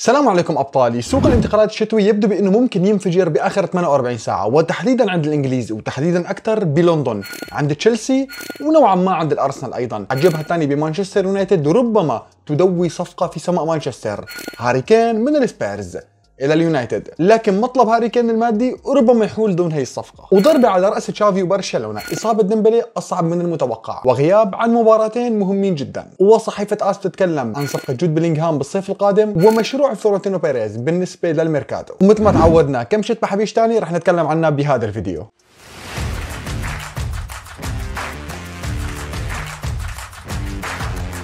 السلام عليكم ابطالي، سوق الانتقالات الشتوي يبدو بانه ممكن ينفجر باخر 48 ساعة وتحديدا عند الانجليزي وتحديدا اكثر بلندن، عند تشيلسي ونوعا ما عند الارسنال ايضا، الجبهة الثانية بمانشستر يونايتد ربما تدوي صفقة في سماء مانشستر، هاري كين من السبيرز، الى اليونايتد لكن مطلب هاري كين المادي ربما يحول دون هي الصفقه وضربه على راس تشافي وبرشلونه اصابه ديمبلي اصعب من المتوقع وغياب عن مباراتين مهمين جدا وصحيفه اس تتكلم عن صفقه جود بلينغهام بالصيف القادم ومشروع فلورنتينو بيريز بالنسبه للميركاتو ومثل ما تعودنا كم شت محابيش تاني رح نتكلم عنها بهذا الفيديو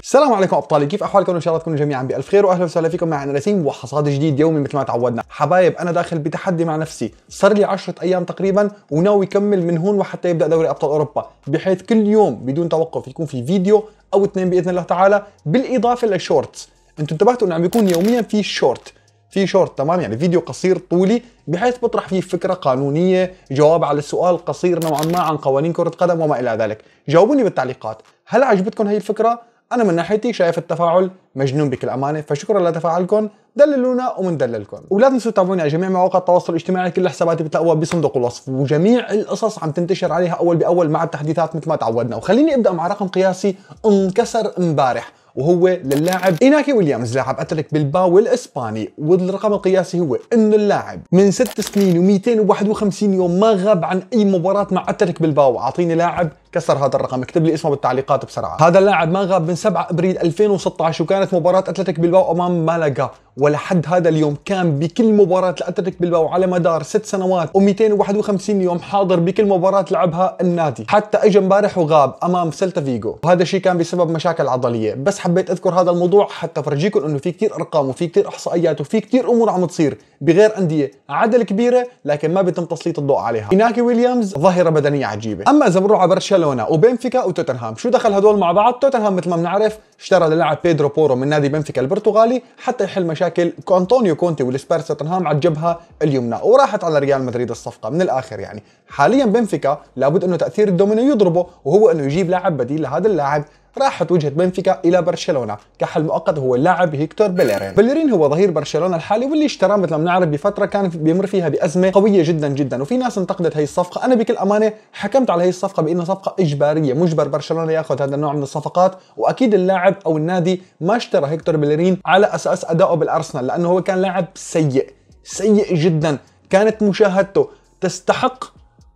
السلام عليكم ابطالي كيف احوالكم ان شاء الله تكونوا جميعا بالف خير واهلا وسهلا فيكم معنا رسيم وحصاد جديد يومي مثل ما تعودنا حبايب انا داخل بتحدي مع نفسي صار لي 10 ايام تقريبا وناوي يكمل من هون وحتى يبدا دوري ابطال اوروبا بحيث كل يوم بدون توقف يكون في فيديو او اثنين باذن الله تعالى بالاضافه للشورتس انتم انتبهتوا انه عم بيكون يوميا في شورت في شورت تمام يعني فيديو قصير طولي بحيث بطرح فيه فكره قانونيه جواب على سؤال قصير نوعا ما عن قوانين كره قدم وما الى ذلك جاوبوني بالتعليقات هل عجبتكم هي الفكره انا من ناحيتي شايف التفاعل مجنون بكل امانه فشكرا لتفاعلكم دللونا ومندللكم ولا تنسوا تتابعوني على جميع مواقع التواصل الاجتماعي كل حساباتي بتلاقوها بصندوق الوصف وجميع القصص عم تنتشر عليها اول باول مع التحديثات مثل ما تعودنا وخليني ابدا مع رقم قياسي انكسر امبارح وهو للاعب إيناكي ويليامز لاعب اتلتيك بالباو الاسباني والرقم القياسي هو انه اللاعب من ست سنين و251 يوم ما غاب عن اي مباراه مع اتلتيك بالباو اعطيني لاعب كسر هذا الرقم اكتب لي اسمه بالتعليقات بسرعه هذا اللاعب ما غاب من 7 ابريل 2016 وكانت مباراه اتلتيك بلباو امام مالاغا ولحد هذا اليوم كان بكل مباراة لأتلتيك بلباو على مدار ست سنوات و251 يوم حاضر بكل مباراة لعبها النادي حتى اجى امبارح وغاب أمام سلتا فيجو وهذا الشيء كان بسبب مشاكل عضلية بس حبيت أذكر هذا الموضوع حتى افرجيكم أنه في كثير أرقام وفي كثير إحصائيات وفي كثير أمور عم تصير بغير أندية عدل كبيرة لكن ما بيتم تسليط الضوء عليها إيناكي ويليامز ظاهرة بدنية عجيبة أما إذا بنروح على برشلونه وبنفيكا وتوتنهام شو دخل هدول مع بعض توتنهام مثل ما بنعرف اشترى للاعب بيدرو بورو من نادي بنفيكا البرتغالي حتى يحل مشاكل انطونيو كونتي والسبير توتنهام على الجبهه اليمنى وراحت على ريال مدريد الصفقه من الاخر يعني حاليا بنفيكا لابد انه تاثير الدومينو يضربه وهو انه يجيب لاعب بديل لهذا اللاعب راحت وجهة بنفيكا إلى برشلونة كحل مؤقت هو اللاعب هيكتور بيليرين بيليرين هو ظهير برشلونة الحالي واللي اشترى مثل ما بنعرف بفترة كان بيمر فيها بأزمة قوية جدا جدا وفي ناس انتقدت هي الصفقة أنا بكل أمانة حكمت على هي الصفقة بأنها صفقة إجبارية مجبر برشلونة يأخذ هذا النوع من الصفقات وأكيد اللاعب اللاعب او النادي ما اشترى هيكتور بيلرين على اساس ادائه بالارسنال لانه هو كان لاعب سيء سيء جدا كانت مشاهدته تستحق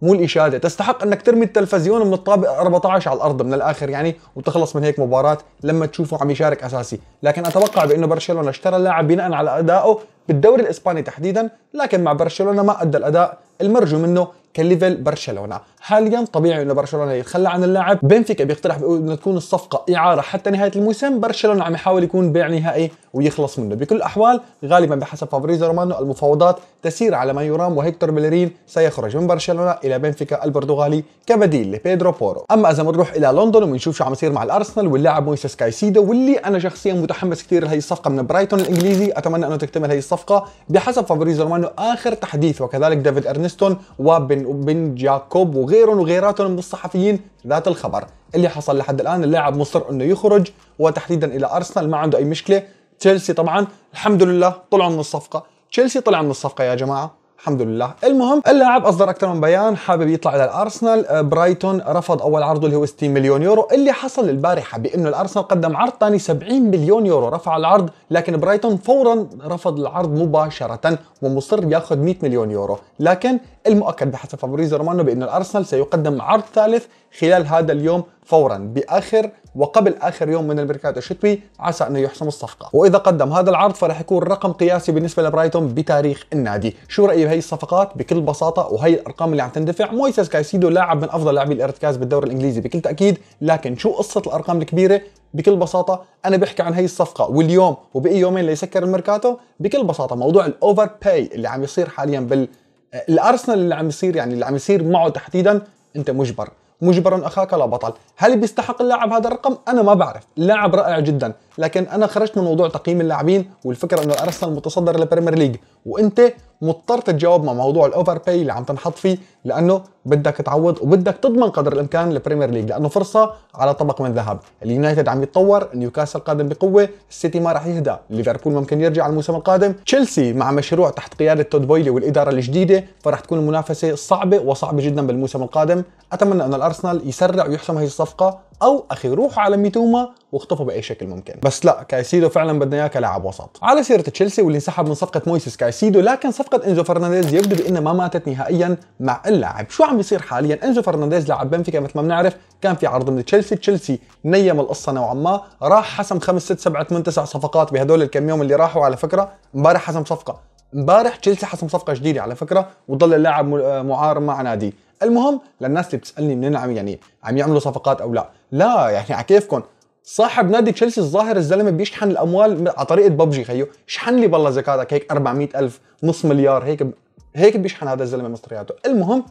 مو الاشاده تستحق انك ترمي التلفزيون من الطابق 14 على الارض من الاخر يعني وتخلص من هيك مباراه لما تشوفه عم يشارك اساسي لكن اتوقع بانه برشلونه اشترى اللاعب بناء على ادائه بالدوري الاسباني تحديدا لكن مع برشلونه ما ادى الاداء المرجو منه كليفل برشلونه حاليا طبيعي انه برشلونه يتخلى عن اللاعب بنفيكا بيقترح بيقول انه تكون الصفقه اعاره حتى نهايه الموسم برشلونه عم يحاول يكون بيع نهائي ويخلص منه بكل الاحوال غالبا بحسب فابريزو رومانو المفاوضات تسير على ما يرام وهيكتور بيلرين سيخرج من برشلونه الى بنفيكا البرتغالي كبديل لبيدرو بورو اما اذا بنروح الى لندن وبنشوف شو عم يصير مع الارسنال واللاعب مويسيس كايسيدو واللي انا شخصيا متحمس كثير لهي الصفقه من برايتون الانجليزي اتمنى انه تكتمل هي الصفقه بحسب فابريزو رومانو اخر تحديث وكذلك ديفيد ارنستون وبن بن جاكوب وغيرهم وغيراتهم من الصحفيين ذات الخبر اللي حصل لحد الان اللاعب مصر انه يخرج وتحديدا الى ارسنال ما عنده اي مشكله تشيلسي طبعا الحمد لله طلعوا من الصفقه تشيلسي طلع من الصفقه يا جماعه الحمد لله المهم اللاعب اصدر اكثر من بيان حابب يطلع الى الارسنال آه، برايتون رفض اول عرضه اللي هو 60 مليون يورو اللي حصل البارحه بانه الارسنال قدم عرض ثاني 70 مليون يورو رفع العرض لكن برايتون فورا رفض العرض مباشره ومصر ياخذ 100 مليون يورو لكن المؤكد بحسب فابريزو رومانو بأن الأرسنال سيقدم عرض ثالث خلال هذا اليوم فورا بآخر وقبل آخر يوم من الميركاتو الشتوي عسى أنه يحسم الصفقة وإذا قدم هذا العرض فراح يكون رقم قياسي بالنسبة لبرايتون بتاريخ النادي شو رأيي بهي الصفقات بكل بساطة وهي الأرقام اللي عم تندفع مويسيس كايسيدو لاعب من أفضل لاعبي الارتكاز بالدوري الإنجليزي بكل تأكيد لكن شو قصة الأرقام الكبيرة بكل بساطة أنا بحكي عن هي الصفقة واليوم وبأي يومين ليسكر الميركاتو بكل بساطة موضوع الأوفر باي اللي عم يصير حاليا بال الارسنال اللي عم يصير يعني اللي عم يصير معه تحديدا انت مجبر مجبرا اخاك لا بطل هل بيستحق اللاعب هذا الرقم انا ما بعرف لاعب رائع جدا لكن انا خرجت من موضوع تقييم اللاعبين والفكره انه الارسنال متصدر للبريمير ليج وانت مضطر تتجاوب مع موضوع الاوفر باي اللي عم تنحط فيه لانه بدك تعوض وبدك تضمن قدر الامكان البريمير ليج لانه فرصه على طبق من ذهب اليونايتد عم يتطور نيوكاسل قادم بقوه السيتي ما راح يهدى ليفربول ممكن يرجع الموسم القادم تشيلسي مع مشروع تحت قياده تود بويلي والاداره الجديده فراح تكون المنافسه صعبه وصعبه جدا بالموسم القادم اتمنى ان الارسنال يسرع ويحسم هذه الصفقه او اخي روحوا على ميتوما واخطفوا باي شكل ممكن بس لا كايسيدو فعلا بدنا اياه كلاعب وسط على سيره تشيلسي واللي انسحب من صفقه مويسيس كايسيدو لكن صفقه انزو فرنانديز يبدو بانها ما ماتت نهائيا مع اللاعب شو عم بيصير حاليا انزو فرنانديز لاعب بنفيكا مثل ما بنعرف كان في عرض من تشيلسي تشيلسي نيم القصه نوعا ما راح حسم خمس ست سبعة ثمان تسع صفقات بهدول الكم يوم اللي راحوا على فكره امبارح حسم صفقه امبارح تشيلسي حسم صفقه جديده على فكره وضل اللاعب آه، معار مع نادي المهم للناس اللي بتسالني منين عم يعني عم يعملوا صفقات او لا لا يعني على كيفكم صاحب نادي تشيلسي الظاهر الزلمه بيشحن الاموال على طريقه ببجي خيو شحن لي بالله زكاتك هيك 400 الف نص مليار هيك ب... هيك بيشحن هذا الزلمه مصرياته المهم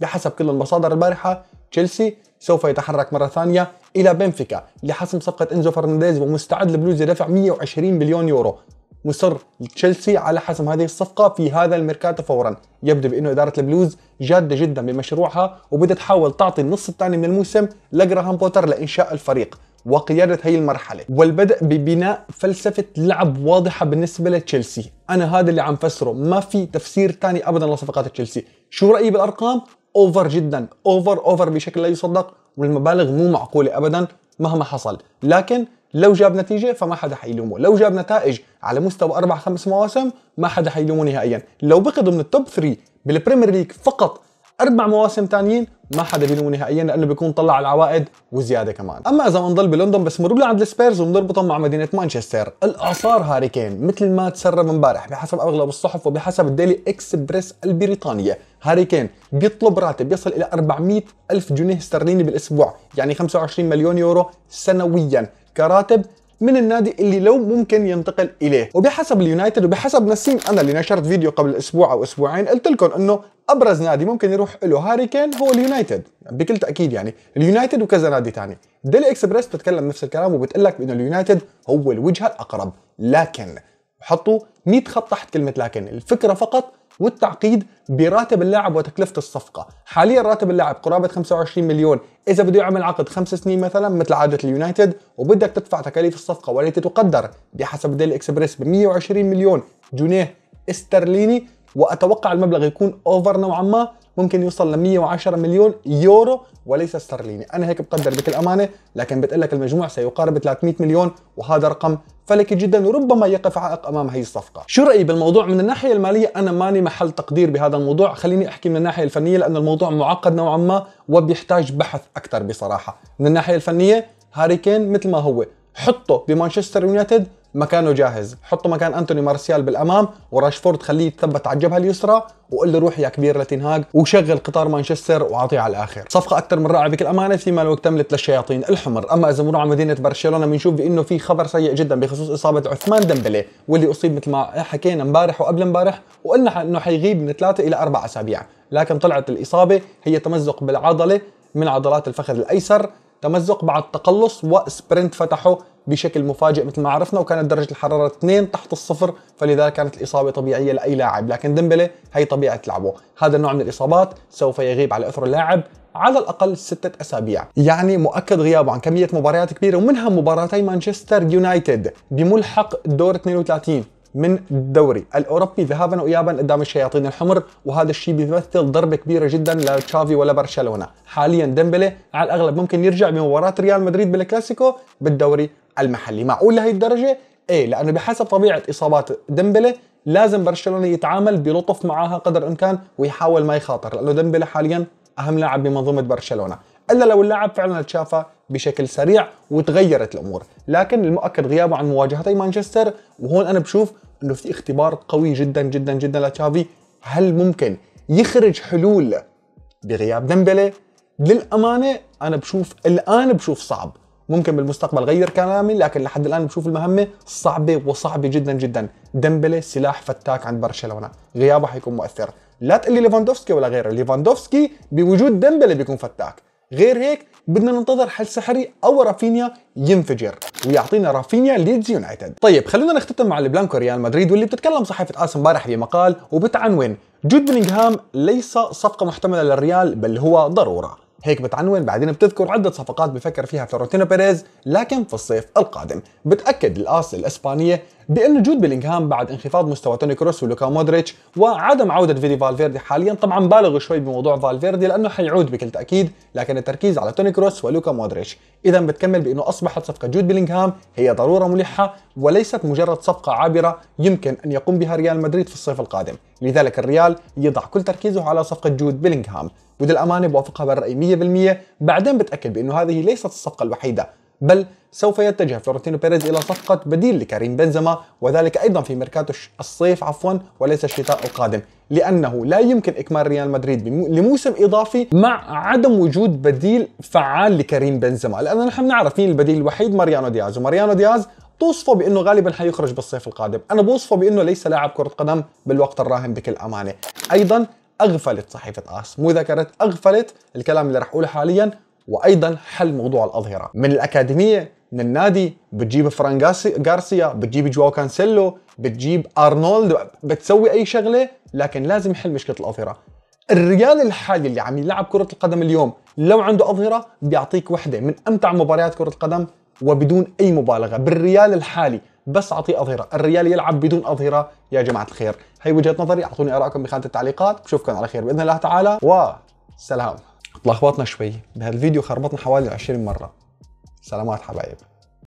بحسب كل المصادر البارحه تشيلسي سوف يتحرك مره ثانيه الى بنفيكا لحسم صفقه انزو فرنانديز ومستعد لبلوز يدفع 120 مليون يورو مصر تشيلسي على حسم هذه الصفقة في هذا الميركاتو فورا يبدو بأنه إدارة البلوز جادة جدا بمشروعها وبدها تحاول تعطي النص الثاني من الموسم لجراهام بوتر لإنشاء الفريق وقيادة هي المرحلة والبدء ببناء فلسفة لعب واضحة بالنسبة لتشيلسي أنا هذا اللي عم فسره ما في تفسير تاني أبدا لصفقات تشيلسي شو رأيي بالأرقام؟ أوفر جدا أوفر أوفر بشكل لا يصدق والمبالغ مو معقولة أبدا مهما حصل لكن لو جاب نتيجة فما حدا حيلومه لو جاب نتائج على مستوى أربع خمس مواسم ما حدا حيلومه نهائيا لو بقي ضمن التوب 3 بالبريمير ليج فقط اربع مواسم ثانيين ما حدا بيلومه نهائيا لانه بيكون طلع على العوائد وزياده كمان اما اذا بنضل بلندن بس مروا لعند السبيرز وبنربطهم مع مدينه مانشستر الاعصار هاري كين مثل ما تسرب امبارح بحسب اغلب الصحف وبحسب الديلي اكسبريس البريطانيه هاري كين بيطلب راتب يصل الى 400 الف جنيه استرليني بالاسبوع يعني 25 مليون يورو سنويا كراتب من النادي اللي لو ممكن ينتقل اليه وبحسب اليونايتد وبحسب نسيم انا اللي نشرت فيديو قبل اسبوع او اسبوعين قلت لكم انه ابرز نادي ممكن يروح له هاري كين هو اليونايتد يعني بكل تاكيد يعني اليونايتد وكذا نادي ثاني ديلي اكسبريس بتتكلم نفس الكلام وبتقول لك بانه اليونايتد هو الوجهه الاقرب لكن حطوا 100 خط تحت كلمه لكن الفكره فقط والتعقيد براتب اللاعب وتكلفه الصفقه حاليا راتب اللاعب قرابه 25 مليون اذا بده يعمل عقد خمس سنين مثلا مثل عاده اليونايتد وبدك تدفع تكاليف الصفقه والتي تقدر بحسب ديلي اكسبريس ب 120 مليون جنيه استرليني واتوقع المبلغ يكون اوفر نوعا ما ممكن يوصل ل 110 مليون يورو وليس استرليني انا هيك بقدر بكل امانه لكن بتقول لك المجموع سيقارب 300 مليون وهذا رقم فلكي جدا وربما يقف عائق امام هي الصفقه شو رايي بالموضوع من الناحيه الماليه انا ماني محل تقدير بهذا الموضوع خليني احكي من الناحيه الفنيه لانه الموضوع معقد نوعا ما وبيحتاج بحث اكثر بصراحه من الناحيه الفنيه هاري كين مثل ما هو حطه بمانشستر يونايتد مكانه جاهز حطه مكان انتوني مارسيال بالامام وراشفورد خليه يتثبت على الجبهه اليسرى وقول له روح يا كبير لتنهاج وشغل قطار مانشستر واعطيه على الاخر صفقه اكثر من رائعه بكل امانه فيما لو اكتملت للشياطين الحمر اما اذا بنروح على مدينه برشلونه بنشوف بانه في خبر سيء جدا بخصوص اصابه عثمان ديمبلي واللي اصيب مثل ما حكينا امبارح وقبل امبارح وقلنا انه حيغيب من ثلاثه الى اربع اسابيع لكن طلعت الاصابه هي تمزق بالعضله من عضلات الفخذ الايسر تمزق بعد تقلص وسبرنت فتحه بشكل مفاجئ مثل ما عرفنا وكانت درجه الحراره 2 تحت الصفر فلذلك كانت الاصابه طبيعيه لاي لاعب لكن ديمبلي هي طبيعه لعبه هذا النوع من الاصابات سوف يغيب على اثر اللاعب على الاقل ستة اسابيع يعني مؤكد غيابه عن كميه مباريات كبيره ومنها مباراتي مانشستر يونايتد بملحق دور 32 من الدوري الاوروبي ذهابا وايابا قدام الشياطين الحمر وهذا الشيء بيمثل ضربه كبيره جدا لتشافي ولا برشلونه حاليا ديمبلي على الاغلب ممكن يرجع بمباراه ريال مدريد بالكلاسيكو بالدوري المحلي معقول لهي الدرجه ايه لانه بحسب طبيعه اصابات ديمبلي لازم برشلونه يتعامل بلطف معاها قدر الامكان ويحاول ما يخاطر لانه ديمبلي حاليا اهم لاعب بمنظومه برشلونه الا لو اللاعب فعلا تشافى بشكل سريع وتغيرت الامور، لكن المؤكد غيابه عن مواجهتي مانشستر وهون انا بشوف انه في اختبار قوي جدا جدا جدا لتشافي، هل ممكن يخرج حلول بغياب ديمبلي؟ للامانه انا بشوف الان بشوف صعب، ممكن بالمستقبل غير كلامي لكن لحد الان بشوف المهمه صعبه وصعبه جدا جدا، ديمبلي سلاح فتاك عند برشلونه، غيابه حيكون مؤثر، لا تقلي ليفاندوفسكي ولا غيره، ليفاندوفسكي بوجود ديمبلي بيكون فتاك، غير هيك بدنا ننتظر حل سحري او رافينيا ينفجر ويعطينا رافينيا ليدز يونايتد طيب خلونا نختتم مع البلانكو ريال مدريد واللي بتتكلم صحيفه اس امبارح في مقال وبتعنون جود بلينغهام ليس صفقه محتمله للريال بل هو ضروره هيك بتعنون بعدين بتذكر عدة صفقات بفكر فيها فلورنتينو بيريز لكن في الصيف القادم بتأكد الآس الإسبانية بأن جود بيلينغهام بعد انخفاض مستوى توني كروس ولوكا مودريتش وعدم عودة فيدي فالفيردي حاليا طبعا بالغوا شوي بموضوع فالفيردي لأنه حيعود بكل تأكيد لكن التركيز على توني كروس ولوكا مودريتش إذا بتكمل بأنه أصبحت صفقة جود بيلينغهام هي ضرورة ملحة وليست مجرد صفقة عابرة يمكن أن يقوم بها ريال مدريد في الصيف القادم لذلك الريال يضع كل تركيزه على صفقة جود بيلينغهام ودي الأمانة بوافقها بالرأي 100% بعدين بتأكد بأنه هذه ليست الصفقة الوحيدة بل سوف يتجه فلورنتينو بيريز إلى صفقة بديل لكريم بنزما وذلك أيضا في ميركاتو الصيف عفوا وليس الشتاء القادم لأنه لا يمكن إكمال ريال مدريد لموسم إضافي مع عدم وجود بديل فعال لكريم بنزما لأننا نحن نعرف مين البديل الوحيد ماريانو دياز وماريانو دياز توصفه بانه غالبا حيخرج بالصيف القادم انا بوصفه بانه ليس لاعب كره قدم بالوقت الراهن بكل امانه ايضا اغفلت صحيفه اس مو ذكرت اغفلت الكلام اللي راح اقوله حاليا وايضا حل موضوع الاظهره من الاكاديميه من النادي بتجيب فران غارسيا بتجيب جواو كانسيلو بتجيب ارنولد بتسوي اي شغله لكن لازم يحل مشكله الاظهره الريال الحالي اللي عم يلعب كره القدم اليوم لو عنده اظهره بيعطيك وحده من امتع مباريات كره القدم وبدون اي مبالغه بالريال الحالي بس اعطيه اظهره الريال يلعب بدون اظهره يا جماعه الخير هي وجهه نظري اعطوني ارائكم بخانه التعليقات بشوفكم على خير باذن الله تعالى وسلام تلخبطنا شوي بهذا الفيديو خربطنا حوالي 20 مره سلامات حبايب